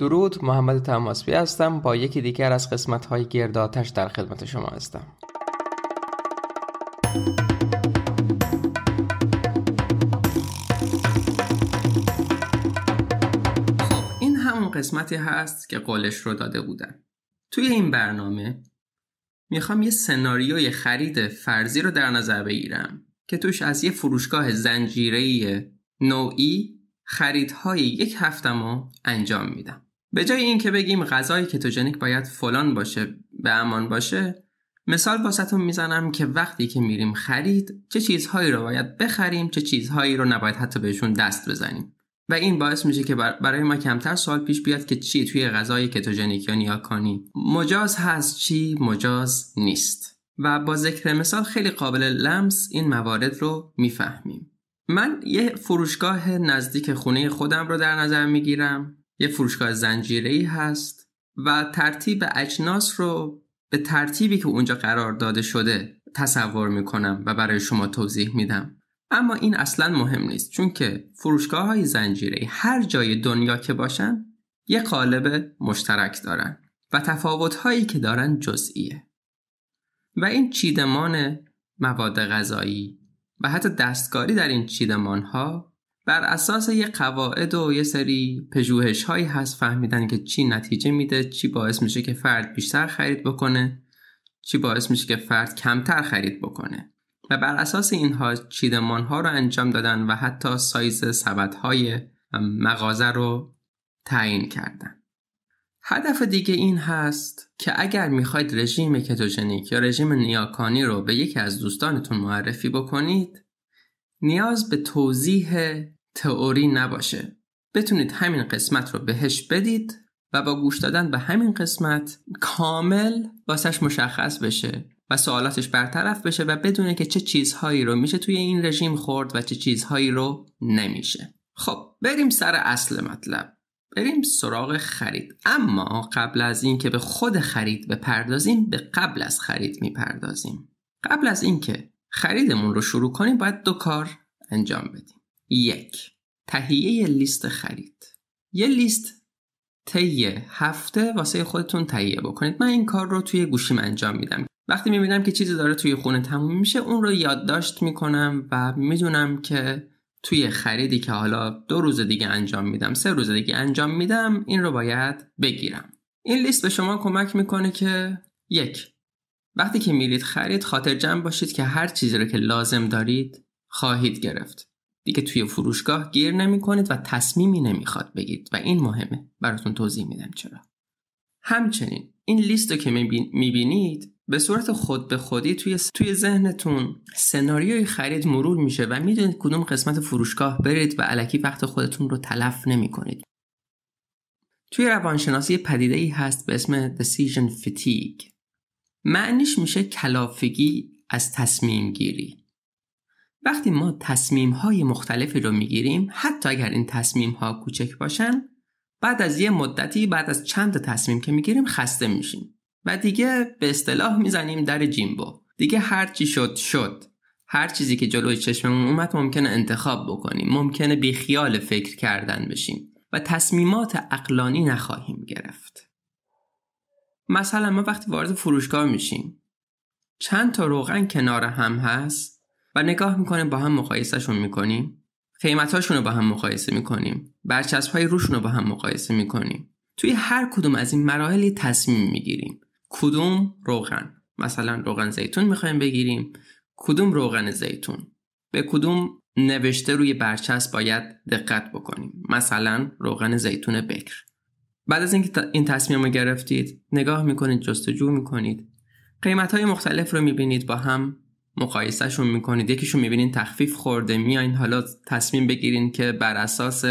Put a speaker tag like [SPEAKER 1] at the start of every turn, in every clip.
[SPEAKER 1] درود محمد تماسبی هستم با یکی دیگر از قسمت های گرداتش در خدمت شما هستم این همون قسمتی هست که قولش رو داده بودم توی این برنامه میخوام یه سناریوی خرید فرضی رو در نظر بگیرم که توش از یه فروشگاه زنجیره‌ای نوعی خریدهای یک هفتم رو انجام میدم به جای اینکه بگیم غذای کتوژنیک باید فلان باشه به امان باشه مثال واسهتون میزنم که وقتی که میریم خرید چه چیزهایی رو باید بخریم چه چیزهایی رو نباید حتی بهشون دست بزنیم و این باعث میشه که برای ما کمتر سوال پیش بیاد که چی توی غذای کتوژنیک یا نیاکانی مجاز هست چی مجاز نیست و با ذکر مثال خیلی قابل لمس این موارد رو میفهمیم من یه فروشگاه نزدیک خونه خودم رو در نظر میگیرم یه فروشگاه زنجیری هست و ترتیب اجناس رو به ترتیبی که اونجا قرار داده شده تصور میکنم و برای شما توضیح میدم اما این اصلا مهم نیست چون که فروشگاه های زنجیری هر جای دنیا که باشن یه قالب مشترک دارن و تفاوت هایی که دارن جزئیه و این چیدمان مواد غذایی و حتی دستکاری در این چیدمان ها بر اساس یه قواعد و یه سری پژوهش هایی هست فهمیدن که چی نتیجه میده چی باعث میشه که فرد بیشتر خرید بکنه چی باعث میشه که فرد کمتر خرید بکنه و بر اساس اینها چیدمان ها رو انجام دادن و حتی سایز سبد های مغازه رو تعیین کردن هدف دیگه این هست که اگر میخواید رژیم کتوژنیک یا رژیم نیاکانی رو به یکی از دوستانتون معرفی بکنید نیاز به توضیح تئوری نباشه بتونید همین قسمت رو بهش بدید و با گوش دادن به همین قسمت کامل واسش مشخص بشه و سوالاتش برطرف بشه و بدونه که چه چیزهایی رو میشه توی این رژیم خورد و چه چیزهایی رو نمیشه خب بریم سر اصل مطلب بریم سراغ خرید اما قبل از اینکه به خود خرید بپردازیم به قبل از خرید میپردازیم قبل از اینکه خریدمون رو شروع کنیم باید دو کار انجام بدیم یک تهیه لیست خرید یه لیست طی هفته واسه خودتون تهیه بکنید من این کار رو توی گوشیم انجام میدم وقتی میبینم که چیزی داره توی خونه تموم میشه اون رو یادداشت میکنم و میدونم که توی خریدی که حالا دو روز دیگه انجام میدم سه روز دیگه انجام میدم این رو باید بگیرم این لیست به شما کمک میکنه که یک وقتی که میرید خرید خاطر جمع باشید که هر چیزی رو که لازم دارید خواهید گرفت دیگه توی فروشگاه گیر نمی کنید و تصمیمی نمیخواد بگید و این مهمه براتون توضیح میدم چرا همچنین این لیست رو که میبینید به صورت خود به خودی توی توی ذهنتون سناریوی خرید مرور میشه و میدونید کدوم قسمت فروشگاه برید و علکی وقت خودتون رو تلف نمی کنید. توی روانشناسی پدیده ای هست به اسم decision fatigue معنیش میشه کلافگی از تصمیم گیری وقتی ما تصمیم های مختلفی رو میگیریم حتی اگر این تصمیم ها کوچک باشن بعد از یه مدتی بعد از چند تصمیم که میگیریم خسته میشیم و دیگه به اصطلاح میزنیم در جیمبو دیگه هر چی شد شد هر چیزی که جلوی چشممون اومد ممکنه انتخاب بکنیم ممکنه بیخیال فکر کردن بشیم و تصمیمات اقلانی نخواهیم گرفت مثلا ما وقتی وارد فروشگاه میشیم چند تا روغن کنار هم هست و نگاه میکنیم با هم مقایسهشون میکنیم قیمتهاشون رو با هم مقایسه میکنیم برچسب های روشون رو با هم مقایسه میکنیم توی هر کدوم از این مراحل تصمیم میگیریم کدوم روغن مثلا روغن زیتون میخوایم بگیریم کدوم روغن زیتون به کدوم نوشته روی برچسب باید دقت بکنیم مثلا روغن زیتون بکر بعد از اینکه این تصمیم رو گرفتید نگاه میکنید جستجو میکنید قیمت های مختلف رو میبینید با هم مقایسهشون میکنید یکیشون میبینین تخفیف خورده میاین حالا تصمیم بگیرین که بر اساس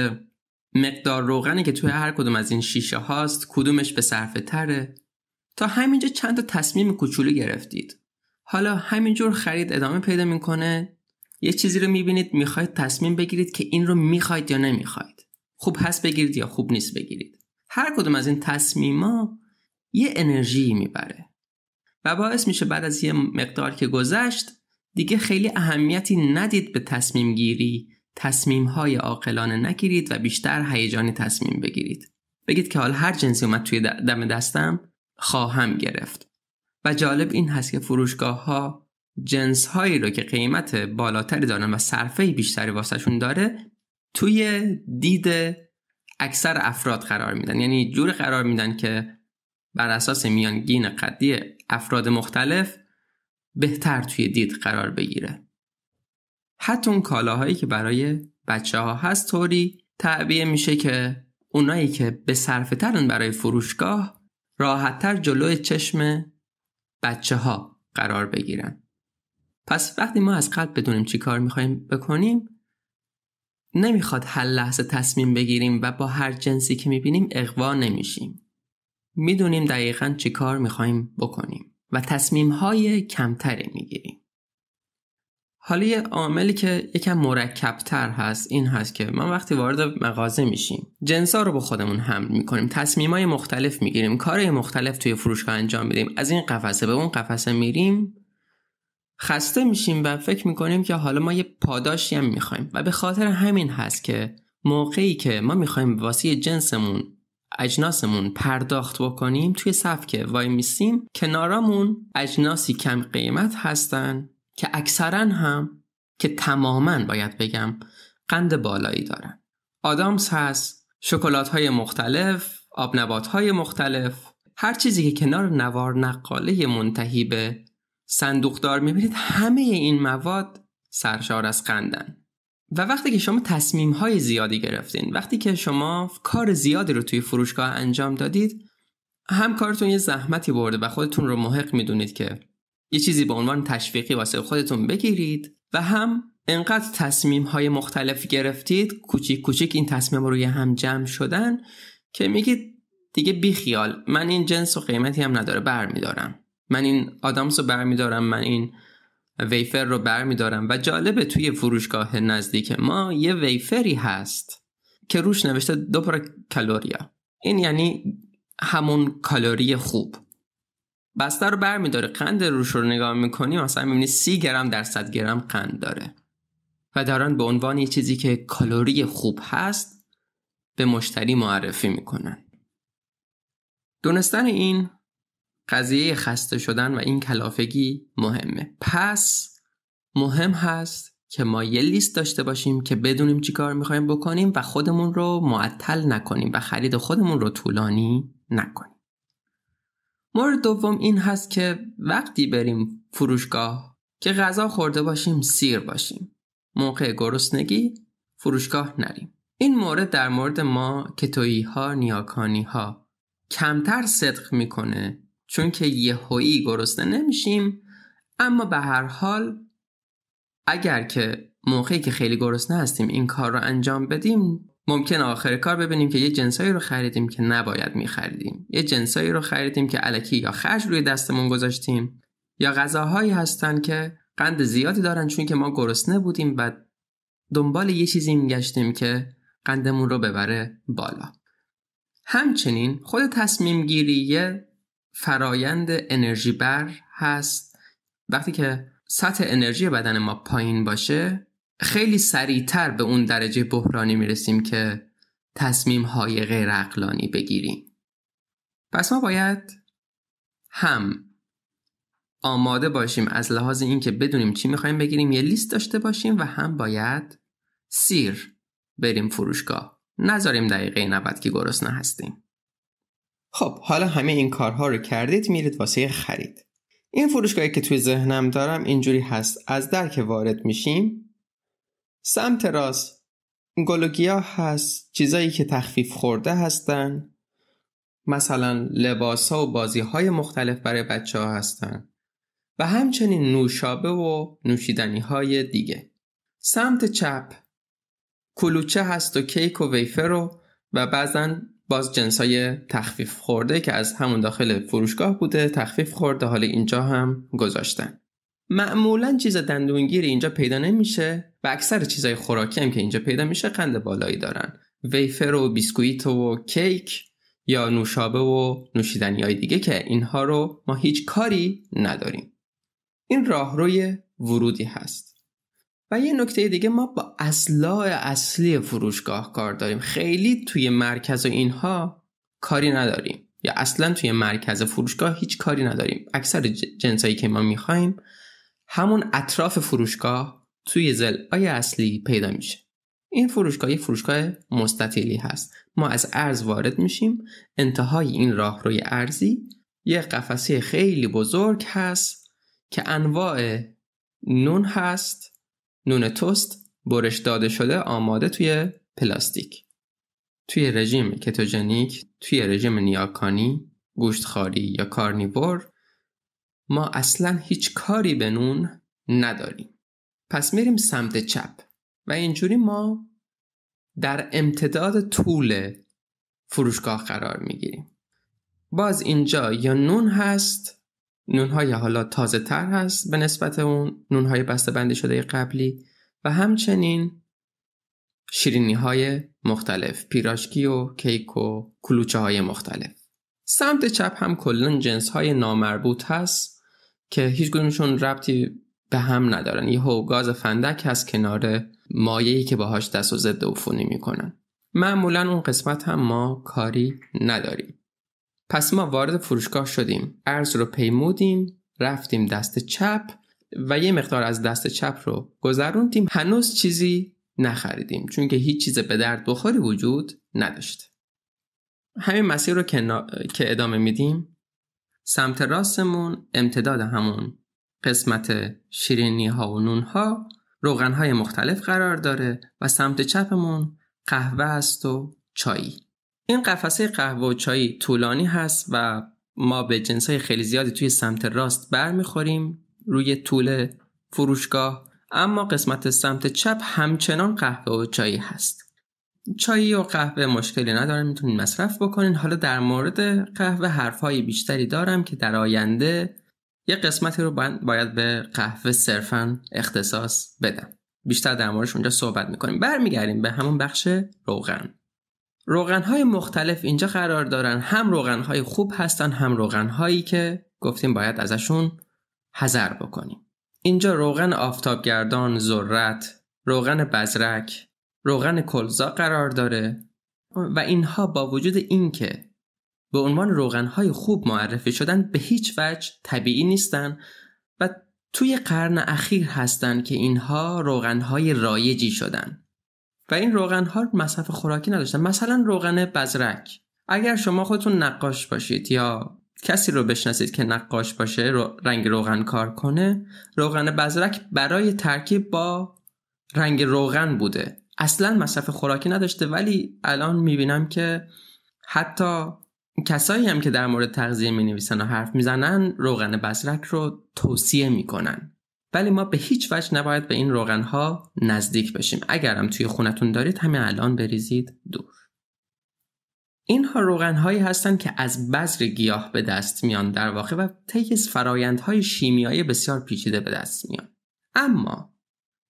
[SPEAKER 1] مقدار روغنی که توی هر کدوم از این شیشه هاست کدومش به صرفه تره تا همینجا چند تا تصمیم کوچولو گرفتید حالا همینجور خرید ادامه پیدا میکنه یه چیزی رو میبینید میخواید تصمیم بگیرید که این رو میخواید یا نمیخواید خوب هست بگیرید یا خوب نیست بگیرید هر کدوم از این تصمیما یه انرژی میبره و باعث میشه بعد از یه مقدار که گذشت دیگه خیلی اهمیتی ندید به تصمیم گیری تصمیم های عاقلانه نگیرید و بیشتر هیجانی تصمیم بگیرید بگید که حال هر جنسی اومد توی دم دستم خواهم گرفت و جالب این هست که فروشگاه ها جنس هایی رو که قیمت بالاتری دارن و صرفه بیشتری واسهشون داره توی دید اکثر افراد قرار میدن یعنی جور قرار میدن که بر اساس میانگین قدی افراد مختلف بهتر توی دید قرار بگیره حتی اون کالاهایی که برای بچه ها هست طوری تعبیه میشه که اونایی که به صرفه ترن برای فروشگاه راحتتر جلوی چشم بچه ها قرار بگیرن پس وقتی ما از قلب بدونیم چی کار میخوایم بکنیم نمیخواد هر لحظه تصمیم بگیریم و با هر جنسی که میبینیم اقوا نمیشیم میدونیم دقیقا چی کار میخوایم بکنیم و تصمیم های کمتری میگیریم حالا یه عاملی که یکم مرکبتر هست این هست که ما وقتی وارد مغازه میشیم ها رو به خودمون حمل میکنیم های مختلف میگیریم کارهای مختلف توی فروشگاه انجام میدیم از این قفسه به اون قفسه میریم خسته میشیم و فکر میکنیم که حالا ما یه پاداشی هم میخوایم و به خاطر همین هست که موقعی که ما میخوایم واسه جنسمون اجناسمون پرداخت بکنیم توی صف وای میسیم کنارامون اجناسی کم قیمت هستن که اکثرا هم که تماما باید بگم قند بالایی دارن آدامس هست شکلات های مختلف نبات های مختلف هر چیزی که کنار نوار نقاله منتهی به صندوقدار میبینید همه این مواد سرشار از قندن و وقتی که شما تصمیم های زیادی گرفتین وقتی که شما کار زیادی رو توی فروشگاه انجام دادید هم کارتون یه زحمتی برده و خودتون رو محق میدونید که یه چیزی به عنوان تشویقی واسه خودتون بگیرید و هم انقدر تصمیم های مختلف گرفتید کوچیک کوچیک این تصمیم روی هم جمع شدن که میگید دیگه بیخیال من این جنس و قیمتی هم نداره برمیدارم من این آدامس رو برمیدارم من این ویفر رو برمیدارم و جالبه توی فروشگاه نزدیک ما یه ویفری هست که روش نوشته دو پر کالوریا این یعنی همون کالری خوب بسته رو برمیداره قند روش رو نگاه میکنی مثلا میبینی سی گرم در صد گرم قند داره و دارن به عنوان یه چیزی که کالوری خوب هست به مشتری معرفی میکنن دونستن این قضیه خسته شدن و این کلافگی مهمه پس مهم هست که ما یه لیست داشته باشیم که بدونیم چی کار میخوایم بکنیم و خودمون رو معطل نکنیم و خرید خودمون رو طولانی نکنیم مورد دوم این هست که وقتی بریم فروشگاه که غذا خورده باشیم سیر باشیم موقع گرسنگی فروشگاه نریم این مورد در مورد ما کتویی ها نیاکانی ها کمتر صدق میکنه چون که یهویی گرسنه نمیشیم اما به هر حال اگر که موقعی که خیلی گرسنه هستیم این کار رو انجام بدیم ممکن آخر کار ببینیم که یه جنسایی رو خریدیم که نباید میخریدیم یه جنسایی رو خریدیم که علکی یا خرج روی دستمون گذاشتیم یا غذاهایی هستن که قند زیادی دارن چون که ما گرسنه بودیم و دنبال یه چیزی میگشتیم که قندمون رو ببره بالا همچنین خود تصمیم گیری یه فرایند انرژی بر هست وقتی که سطح انرژی بدن ما پایین باشه خیلی سریعتر به اون درجه بحرانی میرسیم که تصمیم های غیر بگیریم پس ما باید هم آماده باشیم از لحاظ اینکه بدونیم چی میخوایم بگیریم یه لیست داشته باشیم و هم باید سیر بریم فروشگاه نذاریم دقیقه 90 که گرسنه هستیم خب حالا همه این کارها رو کردید میرید واسه خرید این فروشگاهی که توی ذهنم دارم اینجوری هست از در که وارد میشیم سمت راست گلوگیا هست چیزایی که تخفیف خورده هستن مثلا لباس ها و بازی های مختلف برای بچه ها هستن و همچنین نوشابه و نوشیدنی های دیگه سمت چپ کلوچه هست و کیک و ویفر و و بعضا باز جنس های تخفیف خورده که از همون داخل فروشگاه بوده تخفیف خورده حالا اینجا هم گذاشتن معمولا چیز دندونگیری اینجا پیدا نمیشه و اکثر چیزای خوراکی هم که اینجا پیدا میشه قند بالایی دارن ویفر و بیسکویت و کیک یا نوشابه و نوشیدنی های دیگه که اینها رو ما هیچ کاری نداریم این راهروی ورودی هست و یه نکته دیگه ما با اصلاع اصلی فروشگاه کار داریم خیلی توی مرکز و اینها کاری نداریم یا اصلا توی مرکز فروشگاه هیچ کاری نداریم اکثر جنسایی که ما میخوایم همون اطراف فروشگاه توی زلای اصلی پیدا میشه این فروشگاه یه فروشگاه مستطیلی هست ما از ارز وارد میشیم انتهای این راه روی ارزی یه قفسه خیلی بزرگ هست که انواع نون هست نون توست برش داده شده آماده توی پلاستیک توی رژیم کتوژنیک توی رژیم نیاکانی گوشتخواری یا کارنیور ما اصلا هیچ کاری به نون نداریم پس میریم سمت چپ و اینجوری ما در امتداد طول فروشگاه قرار میگیریم باز اینجا یا نون هست نونهای حالا تازه تر هست به نسبت اون نونهای بسته بندی شده قبلی و همچنین شیرینی های مختلف پیراشکی و کیک و کلوچه های مختلف سمت چپ هم کلا جنس های نامربوط هست که هیچ ربطی به هم ندارن یه گاز فندک هست کنار مایه‌ای که باهاش دست و ضد عفونی میکنن معمولا اون قسمت هم ما کاری نداریم پس ما وارد فروشگاه شدیم ارز رو پیمودیم رفتیم دست چپ و یه مقدار از دست چپ رو گذروندیم هنوز چیزی نخریدیم چون که هیچ چیز به درد بخوری وجود نداشت همین مسیر رو که, ادامه میدیم سمت راستمون امتداد همون قسمت شیرینی ها و نون ها روغن های مختلف قرار داره و سمت چپمون قهوه است و چایی این قفسه قهوه و چای طولانی هست و ما به جنس های خیلی زیادی توی سمت راست برمیخوریم روی طول فروشگاه اما قسمت سمت چپ همچنان قهوه و چایی هست چایی و قهوه مشکلی ندارن میتونید مصرف بکنین حالا در مورد قهوه حرفهای بیشتری دارم که در آینده یه قسمتی رو باید به قهوه صرفا اختصاص بدم بیشتر در موردش اونجا صحبت میکنیم برمیگردیم به همون بخش روغن روغنهای مختلف اینجا قرار دارن هم روغنهای خوب هستن هم روغنهایی که گفتیم باید ازشون حذر بکنیم اینجا روغن آفتابگردان ذرت روغن بزرک روغن کلزا قرار داره و اینها با وجود اینکه به عنوان روغنهای خوب معرفی شدن به هیچ وجه طبیعی نیستن و توی قرن اخیر هستند که اینها روغنهای رایجی شدن و این روغن ها مصرف خوراکی نداشتن مثلا روغن بزرک اگر شما خودتون نقاش باشید یا کسی رو بشناسید که نقاش باشه رنگ روغن کار کنه روغن بزرک برای ترکیب با رنگ روغن بوده اصلا مصرف خوراکی نداشته ولی الان میبینم که حتی کسایی هم که در مورد تغذیه می نویسن و حرف میزنن روغن بزرک رو توصیه میکنن ولی ما به هیچ وجه نباید به این روغن ها نزدیک بشیم هم توی خونتون دارید همین الان بریزید دور اینها روغن هایی هستند که از بذر گیاه به دست میان در واقع و طی فرایندهای شیمیایی بسیار پیچیده به دست میان اما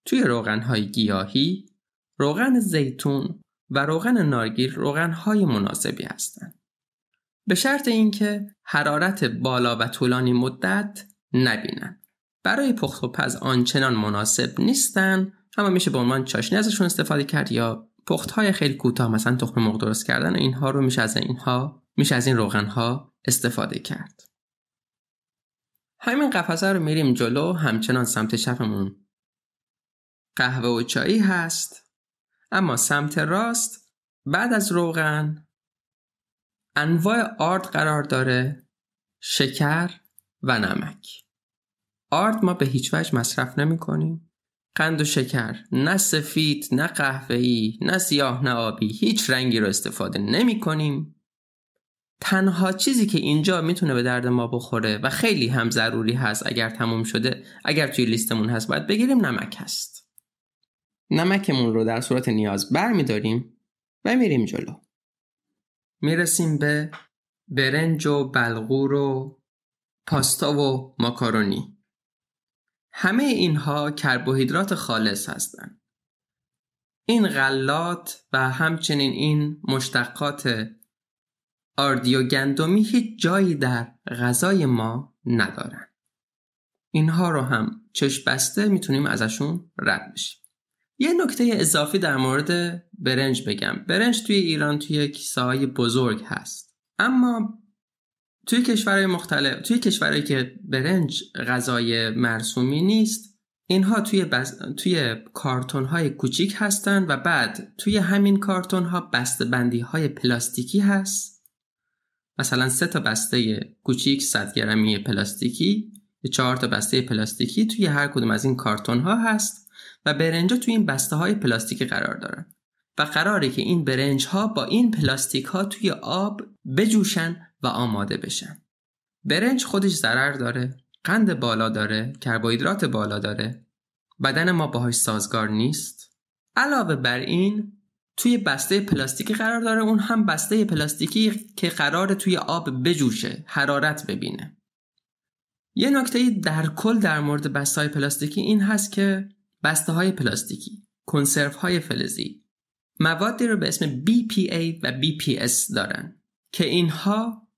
[SPEAKER 1] توی روغن های گیاهی روغن زیتون و روغن نارگیل روغن های مناسبی هستند به شرط اینکه حرارت بالا و طولانی مدت نبینند برای پخت و پز آنچنان مناسب نیستن اما میشه به عنوان چاشنی ازشون استفاده کرد یا پخت های خیلی کوتاه مثلا تخم مرغ درست کردن و اینها رو میشه از اینها میشه از این روغن ها استفاده کرد همین قفسه رو میریم جلو همچنان سمت چپمون قهوه و چایی هست اما سمت راست بعد از روغن انواع آرد قرار داره شکر و نمک آرد ما به هیچ وجه مصرف نمی کنیم قند و شکر نه سفید نه قهوه‌ای نه سیاه نه آبی هیچ رنگی رو استفاده نمی کنیم تنها چیزی که اینجا میتونه به درد ما بخوره و خیلی هم ضروری هست اگر تموم شده اگر توی لیستمون هست باید بگیریم نمک هست نمکمون رو در صورت نیاز برمیداریم و میریم جلو میرسیم به برنج و بلغور و پاستا و ماکارونی همه اینها کربوهیدرات خالص هستند. این غلات و همچنین این مشتقات گندمی هیچ جایی در غذای ما ندارن. اینها رو هم چشم بسته میتونیم ازشون رد بشیم. یه نکته اضافی در مورد برنج بگم. برنج توی ایران توی یک های بزرگ هست. اما توی کشورهای مختلف توی کشورهایی که برنج غذای مرسومی نیست اینها توی, بز... توی کارتون های کوچیک هستند و بعد توی همین کارتون ها بسته بندی های پلاستیکی هست مثلا سه تا بسته کوچیک 100 گرمی پلاستیکی چهار تا بسته پلاستیکی توی هر کدوم از این کارتون ها هست و برنجا توی این بسته های پلاستیکی قرار دارن و قراره که این برنج ها با این پلاستیک ها توی آب بجوشن و آماده بشن برنج خودش ضرر داره قند بالا داره کربوهیدرات بالا داره بدن ما باهاش سازگار نیست علاوه بر این توی بسته پلاستیکی قرار داره اون هم بسته پلاستیکی که قرار توی آب بجوشه حرارت ببینه یه نکته در کل در مورد بسته های پلاستیکی این هست که بسته های پلاستیکی کنسروهای های فلزی موادی رو به اسم BPA و BPS دارن که اینها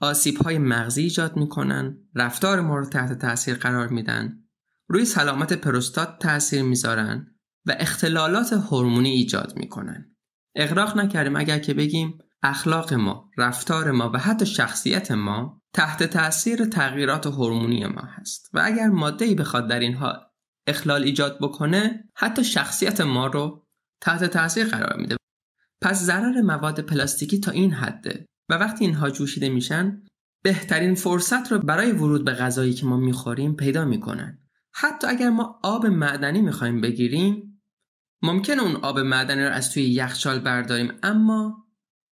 [SPEAKER 1] آسیب های مغزی ایجاد میکنن رفتار ما رو تحت تاثیر قرار میدن روی سلامت پروستات تاثیر میذارن و اختلالات هورمونی ایجاد میکنن اغراق نکردیم اگر که بگیم اخلاق ما، رفتار ما و حتی شخصیت ما تحت تاثیر تغییرات هورمونی ما هست و اگر ماده بخواد در اینها اخلال ایجاد بکنه حتی شخصیت ما رو تحت تاثیر قرار میده پس ضرر مواد پلاستیکی تا این حده و وقتی اینها جوشیده میشن بهترین فرصت رو برای ورود به غذایی که ما میخوریم پیدا میکنن حتی اگر ما آب معدنی میخوایم بگیریم ممکنه اون آب معدنی رو از توی یخچال برداریم اما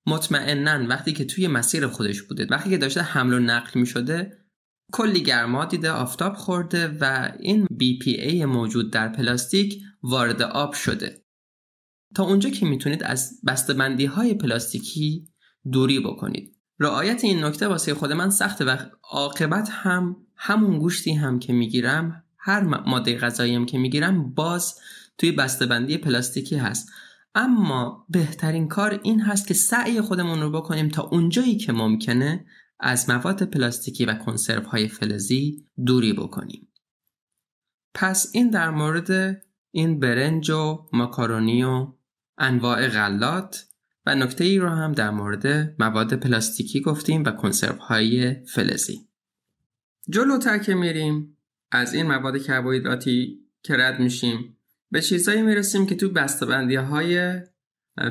[SPEAKER 1] مطمئنا وقتی که توی مسیر خودش بوده وقتی که داشته حمل و نقل میشده کلی گرما دیده آفتاب خورده و این BPA موجود در پلاستیک وارد آب شده تا اونجا که میتونید از بسته‌بندی های پلاستیکی دوری بکنید رعایت این نکته واسه خود من سخت و عاقبت هم همون گوشتی هم که میگیرم هر ماده غذایی هم که میگیرم باز توی بسته‌بندی پلاستیکی هست اما بهترین کار این هست که سعی خودمون رو بکنیم تا اونجایی که ممکنه از مواد پلاستیکی و کنسرو های فلزی دوری بکنیم پس این در مورد این برنج و ماکارونی و انواع غلات و نکته ای رو هم در مورد مواد پلاستیکی گفتیم و کنسرو های فلزی جلوتر که میریم از این مواد کربوهیدراتی که رد میشیم به چیزهایی میرسیم که تو بستبندی های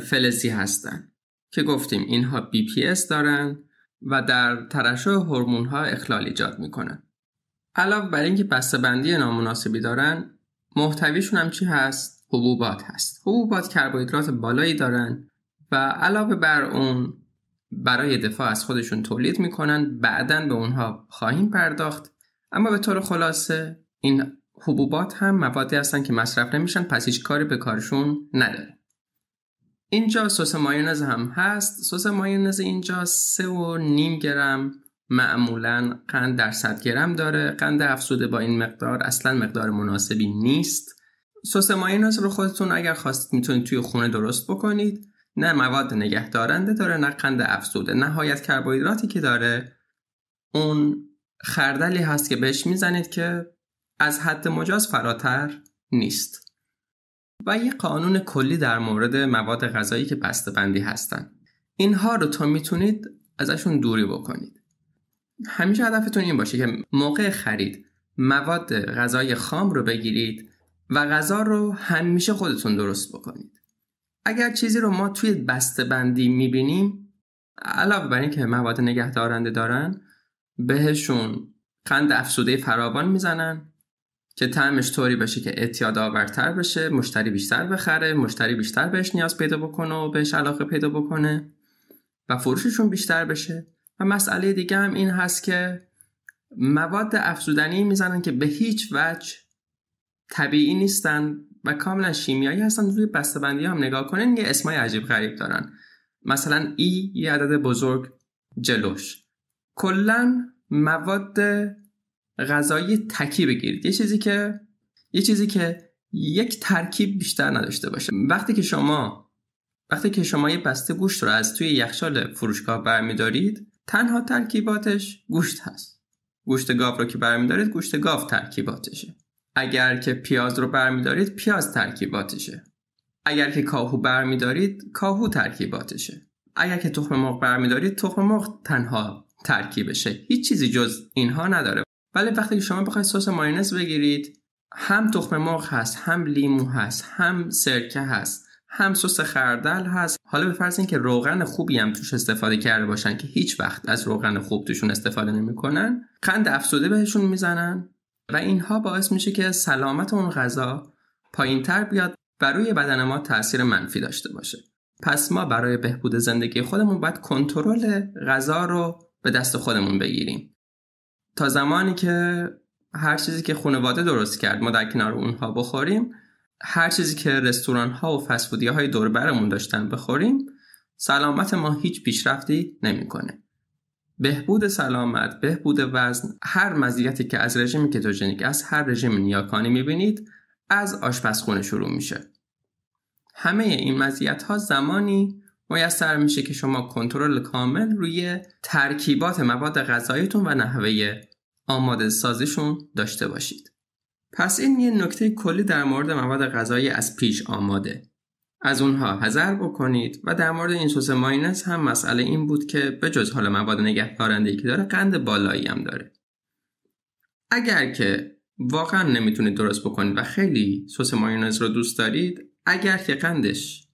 [SPEAKER 1] فلزی هستن که گفتیم اینها بی پی اس دارن و در ترشح هورمون ها اخلال ایجاد میکنن علاوه بر اینکه بندی نامناسبی دارن محتویشون هم چی هست حبوبات هست حبوبات کربوهیدرات بالایی دارن و علاوه بر اون برای دفاع از خودشون تولید میکنن بعدا به اونها خواهیم پرداخت اما به طور خلاصه این حبوبات هم موادی هستن که مصرف نمیشن پس هیچ کاری به کارشون نداره اینجا سس مایونز هم هست سس مایونز اینجا سه و نیم گرم معمولا قند در 100 گرم داره قند افزوده با این مقدار اصلا مقدار مناسبی نیست سس مایونز رو خودتون اگر خواستید میتونید توی خونه درست بکنید نه مواد نگهدارنده داره نه قند افزوده نهایت کربوهیدراتی که داره اون خردلی هست که بهش میزنید که از حد مجاز فراتر نیست و یه قانون کلی در مورد مواد غذایی که بسته بندی هستن اینها رو تا میتونید ازشون دوری بکنید همیشه هدفتون این باشه که موقع خرید مواد غذای خام رو بگیرید و غذا رو همیشه خودتون درست بکنید اگر چیزی رو ما توی بسته بندی میبینیم علاوه بر اینکه مواد نگهدارنده دارن بهشون قند افسوده فراوان میزنن که تعمش طوری بشه که اعتیاد آورتر بشه مشتری بیشتر بخره مشتری بیشتر بهش نیاز پیدا بکنه و بهش علاقه پیدا بکنه و فروششون بیشتر بشه و مسئله دیگه هم این هست که مواد افزودنی میزنن که به هیچ وجه طبیعی نیستن و کاملا شیمیایی هستن روی بستبندی هم نگاه کنین یه اسمای عجیب غریب دارن مثلا ای یه عدد بزرگ جلوش کلا مواد غذایی تکی بگیرید یه چیزی که یه چیزی که یک ترکیب بیشتر نداشته باشه وقتی که شما وقتی که شما یه بسته گوشت رو از توی یخچال فروشگاه برمیدارید تنها ترکیباتش گوشت هست گوشت گاو رو که برمیدارید گوشت گاو ترکیباتشه اگر که پیاز رو برمیدارید پیاز ترکیباتشه اگر که کاهو برمیدارید کاهو ترکیباتشه اگر که تخم مرغ برمیدارید تخم مرغ تنها ترکیبشه هیچ چیزی جز اینها نداره ولی وقتی شما بخواید سس ماینس بگیرید هم تخم مرغ هست هم لیمو هست هم سرکه هست هم سس خردل هست حالا به فرض اینکه روغن خوبی هم توش استفاده کرده باشن که هیچ وقت از روغن خوب توشون استفاده نمیکنن قند افسوده بهشون میزنن و اینها باعث میشه که سلامت اون غذا پایین تر بیاد و روی بدن ما تاثیر منفی داشته باشه پس ما برای بهبود زندگی خودمون باید کنترل غذا رو به دست خودمون بگیریم تا زمانی که هر چیزی که خانواده درست کرد ما در کنار اونها بخوریم هر چیزی که رستوران ها و فسفودی های دور برمون داشتن بخوریم سلامت ما هیچ پیشرفتی نمیکنه. بهبود سلامت، بهبود وزن، هر مزیتی که از رژیم کتوژنیک از هر رژیم نیاکانی میبینید از آشپزخونه شروع میشه. همه این مزیت ها زمانی میسر میشه که شما کنترل کامل روی ترکیبات مواد غذاییتون و نحوه آماده سازیشون داشته باشید. پس این یه نکته کلی در مورد مواد غذایی از پیش آماده از اونها حذر بکنید و در مورد این سس ماینس هم مسئله این بود که به جز حال مواد نگه که داره قند بالایی هم داره اگر که واقعا نمیتونید درست بکنید و خیلی سس ماینز رو دوست دارید اگر که قندش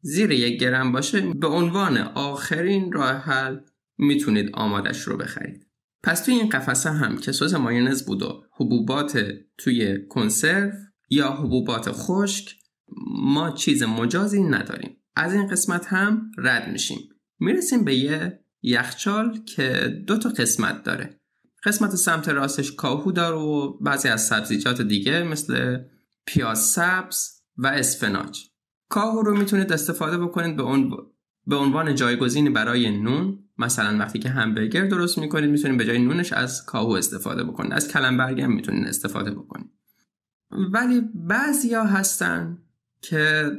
[SPEAKER 1] زیر یک گرم باشه به عنوان آخرین راه حل میتونید آمادش رو بخرید پس توی این قفسه هم که سس مایونز بود و حبوبات توی کنسرو یا حبوبات خشک ما چیز مجازی نداریم از این قسمت هم رد میشیم میرسیم به یه یخچال که دو تا قسمت داره قسمت سمت راستش کاهو داره و بعضی از سبزیجات دیگه مثل پیاز سبز و اسفناج کاهو رو میتونید استفاده بکنید به اون به عنوان جایگزین برای نون مثلا وقتی که همبرگر درست میکنید میتونید به جای نونش از کاهو استفاده بکنید از کلمبرگ هم میتونید استفاده بکنید ولی بعضیا هستن که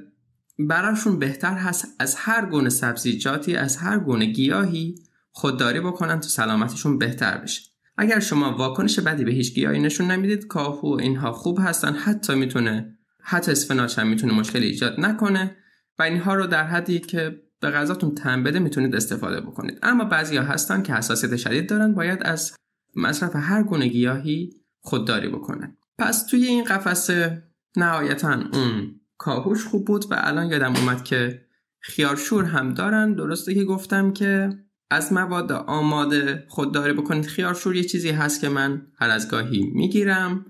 [SPEAKER 1] براشون بهتر هست از هر گونه سبزیجاتی از هر گونه گیاهی خودداری بکنن تا سلامتشون بهتر بشه اگر شما واکنش بدی به هیچ گیاهی نشون نمیدید کاهو اینها خوب هستن حتی میتونه حتی اسفناج هم میتونه مشکلی ایجاد نکنه و اینها رو در حدی که به غذاتون تن بده میتونید استفاده بکنید اما ها هستن که حساسیت شدید دارن باید از مصرف هر گونه گیاهی خودداری بکنن پس توی این قفسه نهایتا اون کاهوش خوب بود و الان یادم اومد که خیارشور هم دارن درسته که گفتم که از مواد آماده خودداری بکنید خیارشور یه چیزی هست که من هر از گاهی میگیرم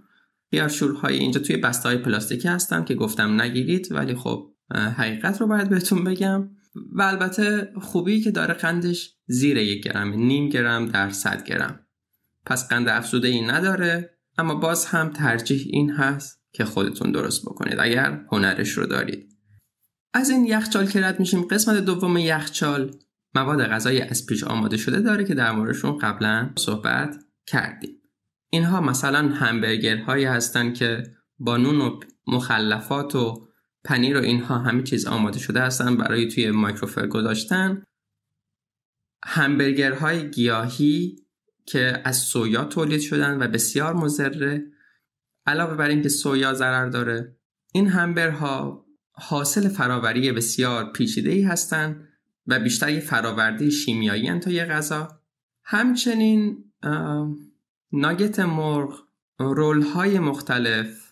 [SPEAKER 1] خیارشورهای اینجا توی بسته های پلاستیکی هستن که گفتم نگیرید ولی خب حقیقت رو باید بهتون بگم و البته خوبی که داره قندش زیر یک گرم نیم گرم در صد گرم پس قند افزوده ای نداره اما باز هم ترجیح این هست که خودتون درست بکنید اگر هنرش رو دارید از این یخچال که رد میشیم قسمت دوم یخچال مواد غذایی از پیش آماده شده داره که در موردشون قبلا صحبت کردیم اینها مثلا همبرگرهایی هستند که با نون و مخلفات و پنیر و اینها همه چیز آماده شده هستن برای توی مایکروفر گذاشتن همبرگرهای گیاهی که از سویا تولید شدن و بسیار مضره علاوه بر اینکه سویا ضرر داره این همبرها حاصل فراوری بسیار پیچیده ای هستند و بیشتر یه فراورده شیمیایی تا یه غذا همچنین ناگت مرغ رول های مختلف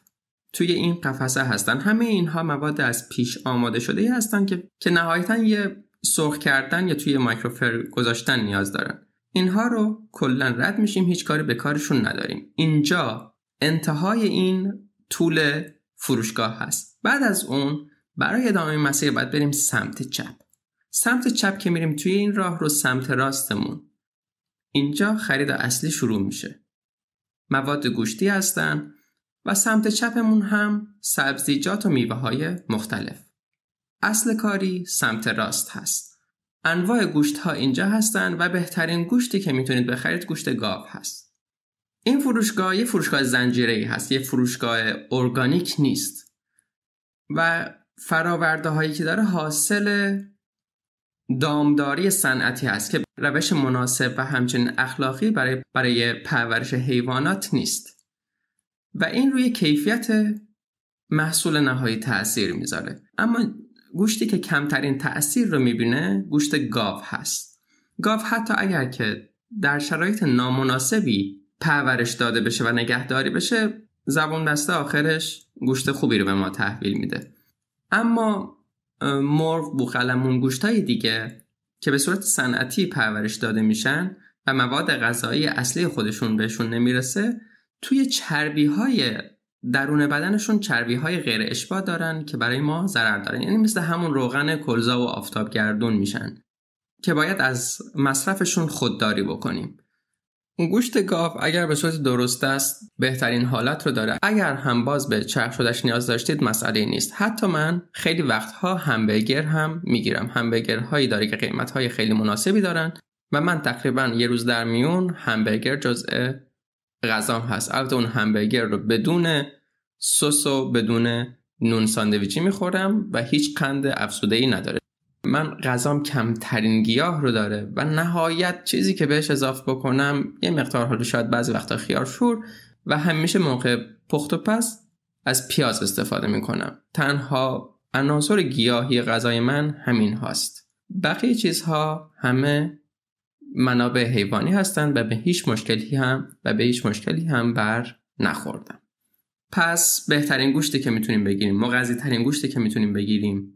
[SPEAKER 1] توی این قفسه هستن همه اینها مواد از پیش آماده شده هستند که که نهایتا یه سرخ کردن یا توی مایکروفر گذاشتن نیاز دارن اینها رو کلا رد میشیم هیچ کاری به کارشون نداریم اینجا انتهای این طول فروشگاه هست بعد از اون برای ادامه مسیر باید بریم سمت چپ سمت چپ که میریم توی این راه رو سمت راستمون اینجا خرید اصلی شروع میشه مواد گوشتی هستن و سمت چپمون هم سبزیجات و میوه های مختلف. اصل کاری سمت راست هست. انواع گوشت ها اینجا هستن و بهترین گوشتی که میتونید بخرید گوشت گاو هست. این فروشگاه یه فروشگاه زنجیره هست، یه فروشگاه ارگانیک نیست. و فراورده هایی که داره حاصل دامداری صنعتی هست که روش مناسب و همچنین اخلاقی برای برای پرورش حیوانات نیست. و این روی کیفیت محصول نهایی تاثیر میذاره اما گوشتی که کمترین تاثیر رو میبینه گوشت گاو هست گاو حتی اگر که در شرایط نامناسبی پرورش داده بشه و نگهداری بشه زبون دسته آخرش گوشت خوبی رو به ما تحویل میده اما مرغ بوقلمون گوشتای دیگه که به صورت صنعتی پرورش داده میشن و مواد غذایی اصلی خودشون بهشون نمیرسه توی چربی های درون بدنشون چربی های غیر اشباع دارن که برای ما ضرر دارن یعنی مثل همون روغن کلزا و آفتابگردون میشن که باید از مصرفشون خودداری بکنیم گوشت گاو اگر به صورت درست است بهترین حالت رو داره اگر هم باز به چرخ شدش نیاز داشتید مسئله نیست حتی من خیلی وقتها همبرگر هم میگیرم همبرگر هایی داره که قیمت خیلی مناسبی دارن و من تقریبا یه روز در میون همبرگر جزء غذام هست البته اون همبرگر رو بدون سس و بدون نون ساندویچی میخورم و هیچ قند افسوده ای نداره من غذام کمترین گیاه رو داره و نهایت چیزی که بهش اضافه بکنم یه مقدار حالا شاید بعضی وقتا خیار شور و همیشه موقع پخت و پس از پیاز استفاده میکنم تنها عناصر گیاهی غذای من همین هاست بقیه چیزها همه منابع حیوانی هستند و به هیچ مشکلی هم و به هیچ مشکلی هم بر نخوردم. پس بهترین گوشتی که میتونیم بگیریم مغزی ترین گوشتی که میتونیم بگیریم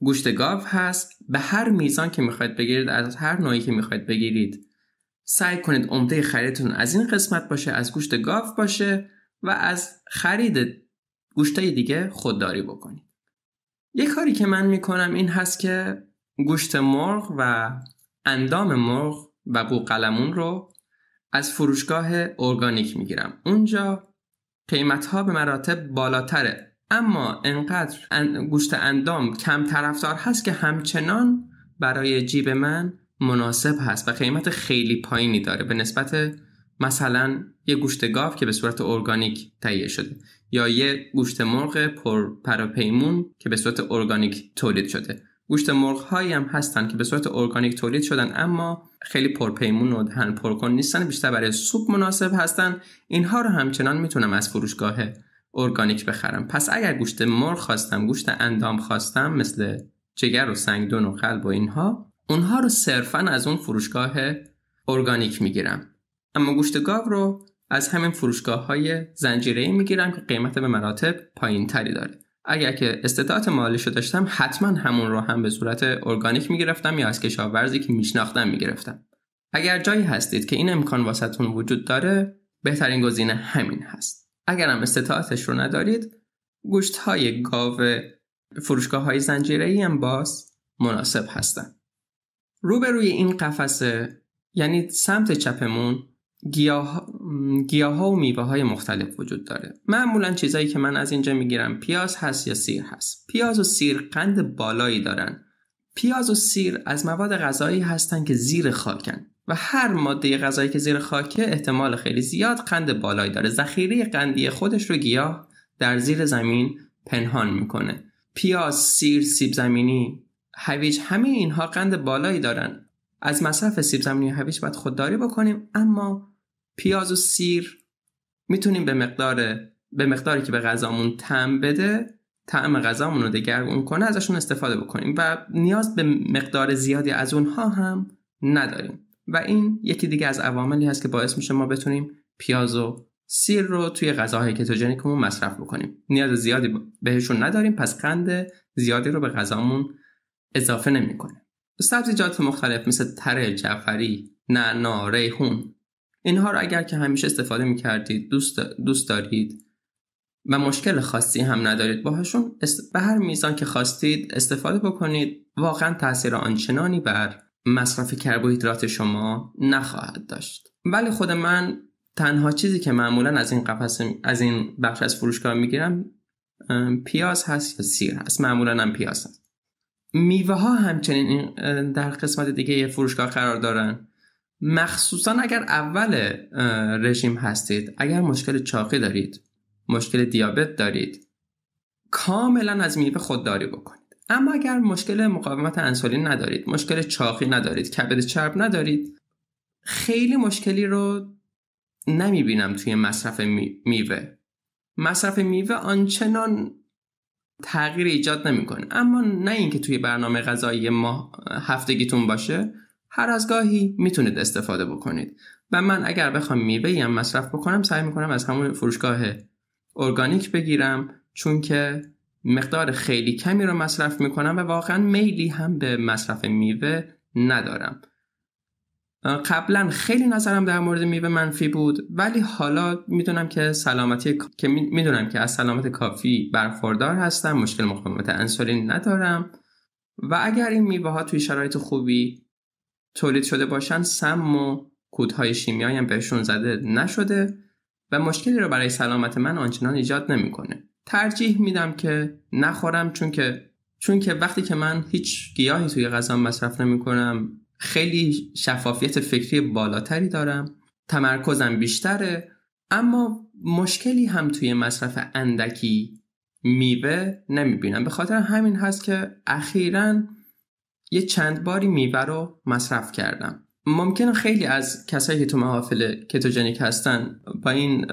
[SPEAKER 1] گوشت گاو هست به هر میزان که میخواید بگیرید از هر نوعی که میخواید بگیرید سعی کنید عمده خریدتون از این قسمت باشه از گوشت گاو باشه و از خرید گوشتای دیگه خودداری بکنید یه کاری که من میکنم این هست که گوشت مرغ و اندام مرغ و بوقلمون رو از فروشگاه ارگانیک میگیرم اونجا قیمت ها به مراتب بالاتره اما انقدر گوشت اندام کم طرفدار هست که همچنان برای جیب من مناسب هست و قیمت خیلی پایینی داره به نسبت مثلا یه گوشت گاو که به صورت ارگانیک تهیه شده یا یه گوشت مرغ پر پراپیمون که به صورت ارگانیک تولید شده گوشت مرغ هایی هم هستن که به صورت ارگانیک تولید شدن اما خیلی پرپیمون و دهن پرکن نیستن بیشتر برای سوپ مناسب هستن اینها رو همچنان میتونم از فروشگاه ارگانیک بخرم پس اگر گوشت مرغ خواستم گوشت اندام خواستم مثل جگر و سنگدون و قلب و اینها اونها رو صرفا از اون فروشگاه ارگانیک میگیرم اما گوشت گاو رو از همین فروشگاه های زنجیره ای میگیرم که قیمت به مراتب پایین تری داره اگر که استطاعت مالی شده داشتم حتما همون رو هم به صورت ارگانیک میگرفتم یا از کشاورزی که میشناختم میگرفتم اگر جایی هستید که این امکان واسطون وجود داره بهترین گزینه همین هست اگر هم استطاعتش رو ندارید گوشت های گاو فروشگاه های زنجیره هم باز مناسب هستن روبروی این قفسه یعنی سمت چپمون گیاه, ها و میوه های مختلف وجود داره معمولا چیزایی که من از اینجا میگیرم پیاز هست یا سیر هست پیاز و سیر قند بالایی دارن پیاز و سیر از مواد غذایی هستند که زیر خاکن و هر ماده غذایی که زیر خاکه احتمال خیلی زیاد قند بالایی داره ذخیره قندی خودش رو گیاه در زیر زمین پنهان میکنه پیاز سیر سیب زمینی هویج همه اینها قند بالایی دارن از مصرف سیب زمینی هویج باید خودداری بکنیم اما پیاز و سیر میتونیم به مقدار به مقداری که به غذامون تم بده طعم غذامون رو دگرگون کنه ازشون استفاده بکنیم و نیاز به مقدار زیادی از اونها هم نداریم و این یکی دیگه از عواملی هست که باعث میشه ما بتونیم پیاز و سیر رو توی غذاهای کتوژنیکمون مصرف بکنیم نیاز زیادی بهشون نداریم پس قند زیادی رو به غذامون اضافه نمیکنه سبزیجات مختلف مثل تره جعفری، نعنا، ریحون اینها رو اگر که همیشه استفاده میکردید، دوست, دوست دارید و مشکل خاصی هم ندارید باهاشون به هر میزان که خواستید استفاده بکنید واقعا تاثیر آنچنانی بر مصرف کربوهیدرات شما نخواهد داشت ولی خود من تنها چیزی که معمولا از این قفس از این بخش از فروشگاه میگیرم پیاز هست یا سیر هست معمولا هم پیاز هست میوه ها همچنین در قسمت دیگه فروشگاه قرار دارن مخصوصا اگر اول رژیم هستید اگر مشکل چاقی دارید مشکل دیابت دارید کاملا از میوه خودداری بکنید اما اگر مشکل مقاومت انسولین ندارید مشکل چاقی ندارید کبد چرب ندارید خیلی مشکلی رو نمیبینم توی مصرف میوه مصرف میوه آنچنان تغییر ایجاد نمیکنه اما نه اینکه توی برنامه غذایی ما هفتگیتون باشه هر از گاهی میتونید استفاده بکنید و من اگر بخوام میوه هم مصرف بکنم سعی میکنم از همون فروشگاه ارگانیک بگیرم چون که مقدار خیلی کمی رو مصرف میکنم و واقعا میلی هم به مصرف میوه ندارم قبلا خیلی نظرم در مورد میوه منفی بود ولی حالا میدونم که سلامتی که میدونم که از سلامت کافی برخوردار هستم مشکل مقاومت انسولین ندارم و اگر این میوه ها توی شرایط خوبی تولید شده باشن سم و کودهای شیمیایی هم بهشون زده نشده و مشکلی رو برای سلامت من آنچنان ایجاد نمیکنه ترجیح میدم که نخورم چون که چون وقتی که من هیچ گیاهی توی غذا مصرف نمیکنم خیلی شفافیت فکری بالاتری دارم تمرکزم بیشتره اما مشکلی هم توی مصرف اندکی میوه نمیبینم به خاطر همین هست که اخیرا یه چند باری میوه رو مصرف کردم ممکنه خیلی از کسایی که تو محافل کتوجنیک هستن با این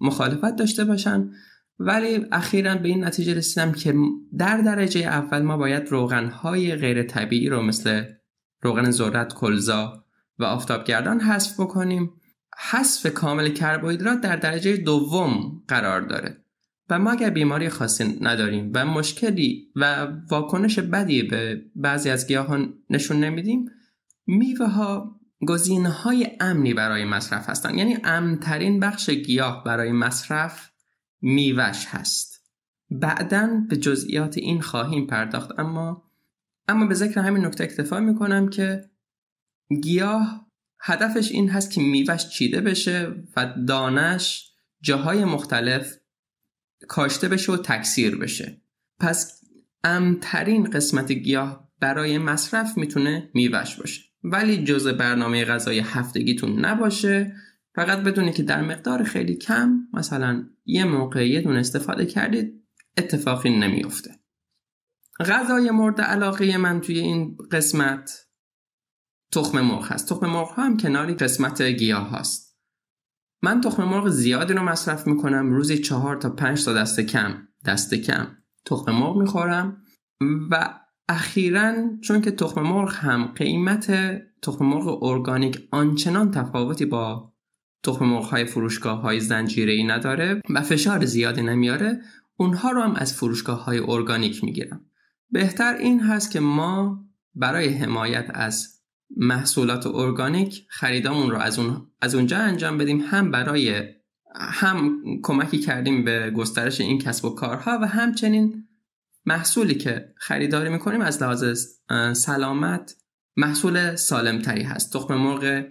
[SPEAKER 1] مخالفت داشته باشن ولی اخیرا به این نتیجه رسیدم که در درجه اول ما باید روغنهای غیر طبیعی رو مثل روغن ذرت کلزا و آفتابگردان حذف بکنیم حذف کامل کربوهیدرات در درجه دوم قرار داره و ما اگر بیماری خاصی نداریم و مشکلی و واکنش بدی به بعضی از گیاهان نشون نمیدیم میوه ها گزینه های امنی برای مصرف هستند یعنی امنترین بخش گیاه برای مصرف میوهش هست بعدا به جزئیات این خواهیم پرداخت اما اما به ذکر همین نکته اکتفا میکنم که گیاه هدفش این هست که میوش چیده بشه و دانش جاهای مختلف کاشته بشه و تکثیر بشه پس امترین قسمت گیاه برای مصرف میتونه میوهش باشه ولی جزء برنامه غذای هفتگیتون نباشه فقط بدونی که در مقدار خیلی کم مثلا یه موقعیتون استفاده کردید اتفاقی نمیفته غذای مورد علاقه من توی این قسمت تخم مرغ هست تخم مرغ هم کناری قسمت گیاه هست من تخم مرغ زیادی رو مصرف میکنم روزی چهار تا پنج تا دست کم دست کم تخم مرغ میخورم و اخیرا چون که تخم مرغ هم قیمت تخم مرغ ارگانیک آنچنان تفاوتی با تخم مرغ های فروشگاه های زنجیره ای نداره و فشار زیادی نمیاره اونها رو هم از فروشگاه های ارگانیک میگیرم بهتر این هست که ما برای حمایت از محصولات ارگانیک خریدامون رو از, اون، از اونجا انجام بدیم هم برای هم کمکی کردیم به گسترش این کسب و کارها و همچنین محصولی که خریداری میکنیم از لحاظ سلامت محصول سالمتری هست تخم مرغ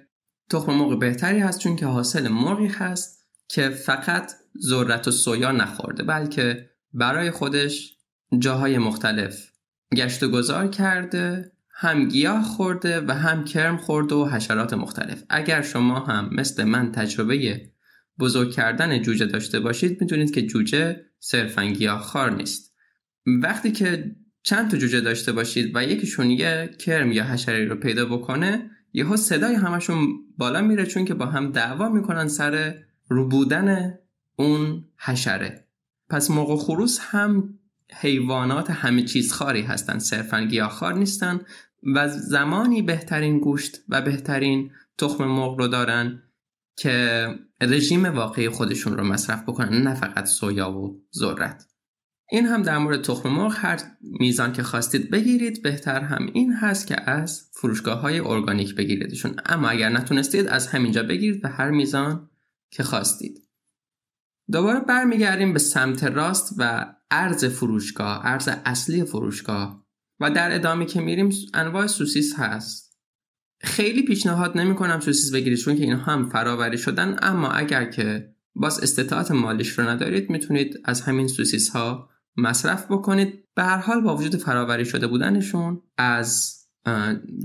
[SPEAKER 1] تخم مرغ بهتری هست چون که حاصل مرغی هست که فقط ذرت و سویا نخورده بلکه برای خودش جاهای مختلف گشت و گذار کرده هم گیاه خورده و هم کرم خورده و حشرات مختلف اگر شما هم مثل من تجربه بزرگ کردن جوجه داشته باشید میتونید که جوجه صرفا خار نیست وقتی که چند تا جوجه داشته باشید و یکیشون یه کرم یا حشره رو پیدا بکنه یهو صدای همشون بالا میره چون که با هم دعوا میکنن سر روبودن اون حشره پس موقع خروس هم حیوانات همه چیز خاری هستند صرفا گیاهخوار نیستن و زمانی بهترین گوشت و بهترین تخم مرغ رو دارن که رژیم واقعی خودشون رو مصرف بکنن نه فقط سویا و ذرت این هم در مورد تخم مرغ هر میزان که خواستید بگیرید بهتر هم این هست که از فروشگاه های ارگانیک بگیریدشون اما اگر نتونستید از همینجا بگیرید به هر میزان که خواستید دوباره برمیگردیم به سمت راست و ارز فروشگاه ارز اصلی فروشگاه و در ادامه که میریم انواع سوسیس هست خیلی پیشنهاد نمی کنم سوسیس بگیرید چون که این هم فراوری شدن اما اگر که باز استطاعت مالیش رو ندارید میتونید از همین سوسیس ها مصرف بکنید به هر حال با وجود فراوری شده بودنشون از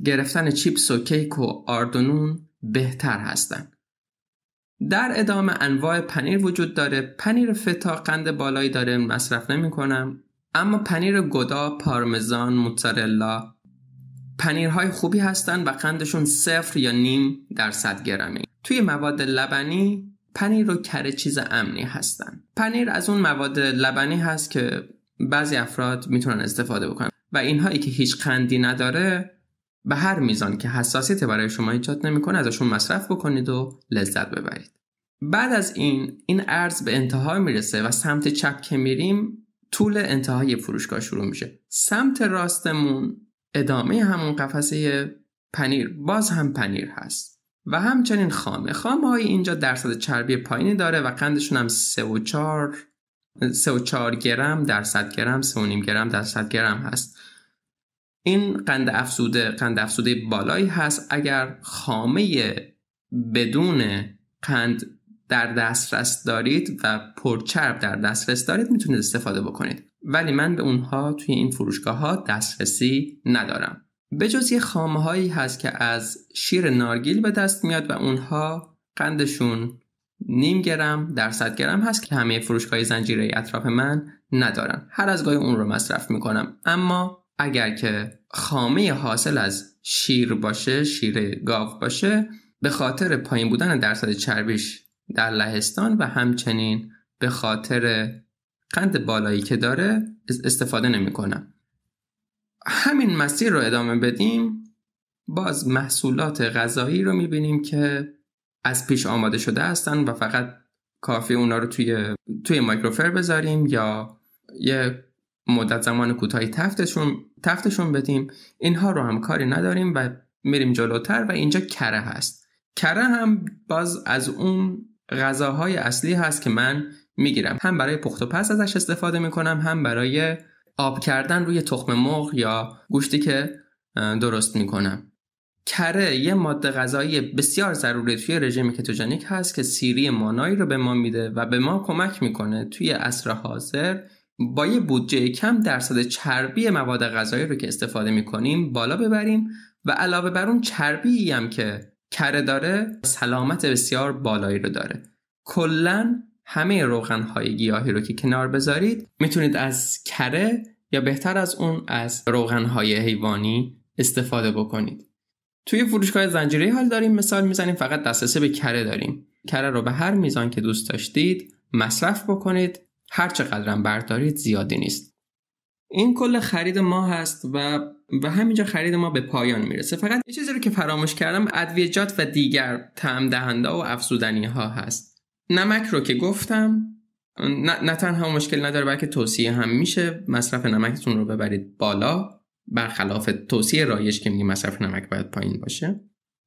[SPEAKER 1] گرفتن چیپس و کیک و آردونون بهتر هستن در ادامه انواع پنیر وجود داره پنیر فتا قند بالایی داره مصرف نمی کنم اما پنیر گدا، پارمزان موزارلا، پنیرهای خوبی هستن و قندشون صفر یا نیم درصد گرمی. توی مواد لبنی پنیر و کره چیز امنی هستن پنیر از اون مواد لبنی هست که بعضی افراد میتونن استفاده بکنن و اینهایی که هیچ قندی نداره به هر میزان که حساسیت برای شما ایجاد نمیکنه ازشون مصرف بکنید و لذت ببرید بعد از این این ارز به انتها میرسه و سمت چپ که میریم طول انتهای فروشگاه شروع میشه سمت راستمون ادامه همون قفسه پنیر باز هم پنیر هست و همچنین خامه خامه های اینجا درصد چربی پایینی داره و قندشون هم 3 و 4 3 و 4 گرم درصد گرم 3 و نیم گرم درصد گرم هست این قند افزوده قند افزوده بالایی هست اگر خامه بدون قند در دسترس دارید و پرچرب در دسترس دارید میتونید استفاده بکنید ولی من به اونها توی این فروشگاه ها دسترسی ندارم به جز یه خامه هایی هست که از شیر نارگیل به دست میاد و اونها قندشون نیم گرم در صد گرم هست که همه فروشگاه زنجیره اطراف من ندارن هر از گاهی اون رو مصرف میکنم اما اگر که خامه حاصل از شیر باشه شیر گاو باشه به خاطر پایین بودن درصد چربیش در لهستان و همچنین به خاطر قند بالایی که داره استفاده نمیکنن همین مسیر رو ادامه بدیم باز محصولات غذایی رو میبینیم که از پیش آماده شده هستن و فقط کافی اونا رو توی توی مایکروفر بذاریم یا یه مدت زمان کوتاهی تفتشون تفتشون بدیم اینها رو هم کاری نداریم و میریم جلوتر و اینجا کره هست کره هم باز از اون غذاهای اصلی هست که من میگیرم هم برای پخت و پس ازش استفاده میکنم هم برای آب کردن روی تخم مرغ یا گوشتی که درست میکنم کره یه ماده غذایی بسیار ضروری توی رژیم کتوژنیک هست که سیری مانایی رو به ما میده و به ما کمک میکنه توی عصر حاضر با یه بودجه کم درصد چربی مواد غذایی رو که استفاده میکنیم بالا ببریم و علاوه بر اون چربی هم که کره داره سلامت بسیار بالایی رو داره کلا همه های گیاهی رو که کنار بذارید میتونید از کره یا بهتر از اون از های حیوانی استفاده بکنید توی فروشگاه زنجیره حال داریم مثال میزنیم فقط دسترسی به کره داریم کره رو به هر میزان که دوست داشتید مصرف بکنید هر چقدرم بردارید زیادی نیست این کل خرید ما هست و و همینجا خرید ما به پایان میرسه فقط یه چیزی رو که فراموش کردم ادویجات و دیگر تعم دهنده و افزودنی ها هست نمک رو که گفتم نه, نه تنها مشکل نداره بلکه توصیه هم میشه مصرف نمکتون رو ببرید بالا برخلاف توصیه رایش که میگه مصرف نمک باید پایین باشه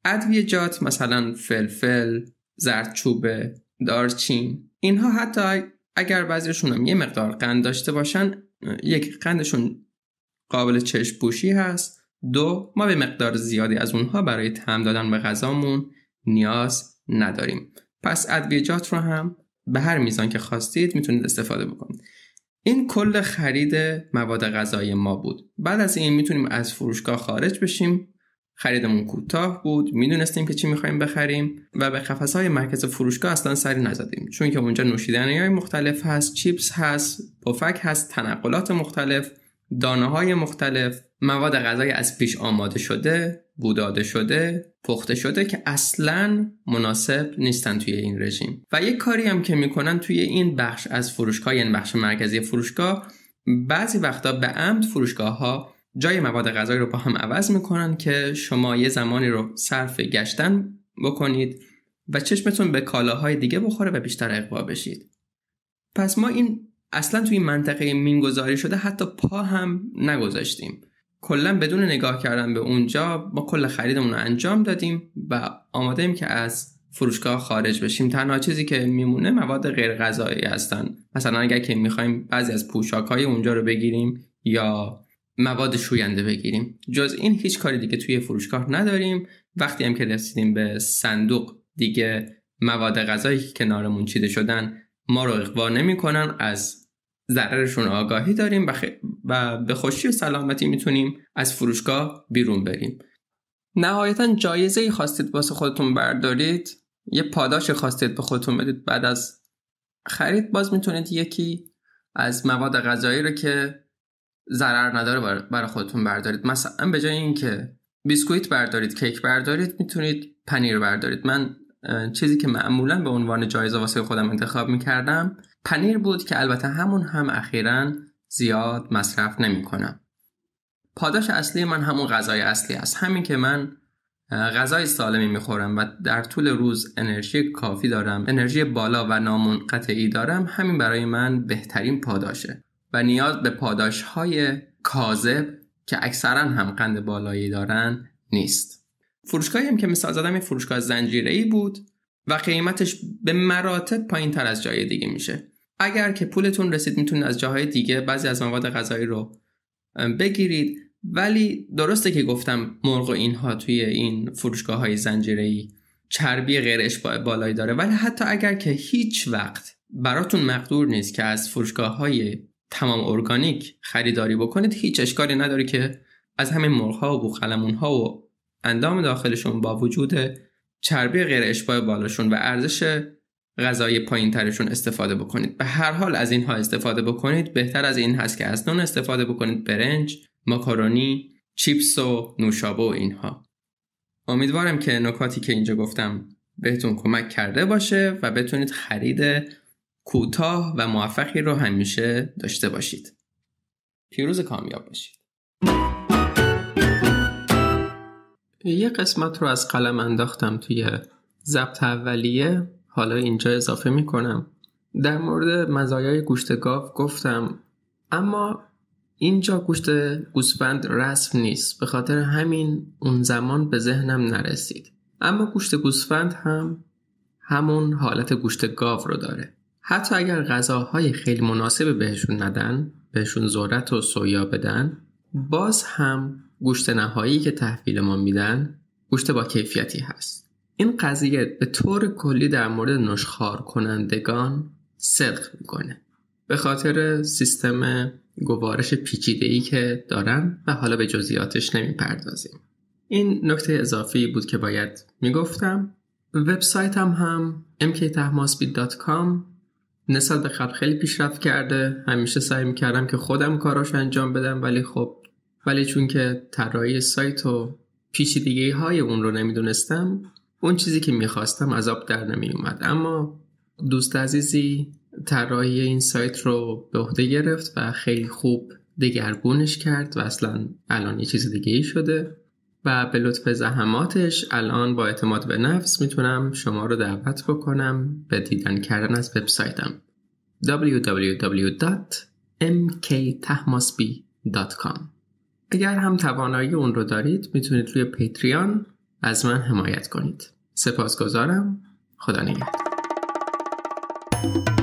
[SPEAKER 1] ادویجات مثلا فلفل زردچوبه دارچین اینها حتی اگر بعضیشون هم یه مقدار قند داشته باشن یک قندشون قابل چشم پوشی هست دو ما به مقدار زیادی از اونها برای تعم دادن به غذامون نیاز نداریم پس ادویجات رو هم به هر میزان که خواستید میتونید استفاده بکنید این کل خرید مواد غذایی ما بود بعد از این میتونیم از فروشگاه خارج بشیم خریدمون کوتاه بود میدونستیم که چی میخوایم بخریم و به قفس های مرکز فروشگاه اصلا سری نزدیم چون که اونجا نوشیدنی های مختلف هست چیپس هست پفک هست تنقلات مختلف دانه های مختلف مواد غذایی از پیش آماده شده بوداده شده پخته شده که اصلا مناسب نیستن توی این رژیم و یک کاری هم که میکنن توی این بخش از فروشگاه یعنی بخش مرکزی فروشگاه بعضی وقتا به عمد فروشگاه ها جای مواد غذایی رو با هم عوض میکنن که شما یه زمانی رو صرف گشتن بکنید و چشمتون به کالاهای دیگه بخوره و بیشتر اقوا بشید پس ما این اصلا توی این منطقه مینگذاری شده حتی پا هم نگذاشتیم کلا بدون نگاه کردن به اونجا ما کل خریدمون رو انجام دادیم و آماده ایم که از فروشگاه خارج بشیم تنها چیزی که میمونه مواد غیر غذایی هستن مثلا اگر که میخوایم بعضی از پوشاک های اونجا رو بگیریم یا مواد شوینده بگیریم جز این هیچ کاری دیگه توی فروشگاه نداریم وقتی هم که رسیدیم به صندوق دیگه مواد غذایی که کنارمون چیده شدن ما رو اقوا نمیکنن از ضررشون آگاهی داریم و, به خوشی و سلامتی میتونیم از فروشگاه بیرون بریم نهایتا جایزه ای خواستید واسه خودتون بردارید یه پاداش خواستید به خودتون بدید بعد از خرید باز میتونید یکی از مواد غذایی رو که ضرر نداره برای خودتون بردارید مثلا به جای اینکه بیسکویت بردارید کیک بردارید میتونید پنیر بردارید من چیزی که معمولا به عنوان جایزه واسه خودم انتخاب میکردم پنیر بود که البته همون هم اخیرا زیاد مصرف نمیکنم پاداش اصلی من همون غذای اصلی است همین که من غذای سالمی میخورم و در طول روز انرژی کافی دارم انرژی بالا و نامنقطعی دارم همین برای من بهترین پاداشه و نیاز به پاداش های کاذب که اکثرا هم قند بالایی دارن نیست فروشگاهی هم که مثال زدم یه فروشگاه زنجیره ای بود و قیمتش به مراتب پایین تر از جای دیگه میشه اگر که پولتون رسید میتونید از جاهای دیگه بعضی از مواد غذایی رو بگیرید ولی درسته که گفتم مرغ و اینها توی این فروشگاه های زنجیره ای چربی غیر بالایی داره ولی حتی اگر که هیچ وقت براتون مقدور نیست که از فروشگاه های تمام ارگانیک خریداری بکنید هیچ اشکالی نداره که از همین مرغ ها و بوخلمون ها و اندام داخلشون با وجود چربی غیر اشباع بالاشون و ارزش غذای پایین ترشون استفاده بکنید به هر حال از اینها استفاده بکنید بهتر از این هست که از نون استفاده بکنید برنج ماکارونی چیپس و نوشابه و اینها امیدوارم که نکاتی که اینجا گفتم بهتون کمک کرده باشه و بتونید خرید کوتاه و موفقی رو همیشه داشته باشید پیروز کامیاب باشید یه قسمت رو از قلم انداختم توی ضبط اولیه حالا اینجا اضافه میکنم در مورد مزایای گوشت گاو گفتم اما اینجا گوشت گوسفند رسم نیست به خاطر همین اون زمان به ذهنم نرسید اما گوشت گوسفند هم همون حالت گوشت گاو رو داره حتی اگر غذاهای خیلی مناسب بهشون ندن بهشون ذرت و سویا بدن باز هم گوشت نهایی که تحویل ما میدن گوشت با کیفیتی هست این قضیه به طور کلی در مورد نشخار کنندگان صدق میکنه به خاطر سیستم گوارش پیچیده ای که دارن و حالا به جزئیاتش نمیپردازیم این نکته اضافی بود که باید میگفتم وبسایتم هم, هم نسل به خیلی پیشرفت کرده همیشه سعی میکردم که خودم کاراش انجام بدم ولی خب ولی چون که طراحی سایت و دیگه های اون رو نمیدونستم اون چیزی که میخواستم از آب در نمی اومد اما دوست عزیزی طراحی این سایت رو به عهده گرفت و خیلی خوب دگرگونش کرد و اصلا الان یه چیز دیگه ای شده و به لطف زحماتش الان با اعتماد به نفس میتونم شما رو دعوت بکنم به دیدن کردن از وبسایتم www.mktahmasbi.com اگر هم توانایی اون رو دارید میتونید روی پیتریان از من حمایت کنید سپاسگزارم خدا نگهدار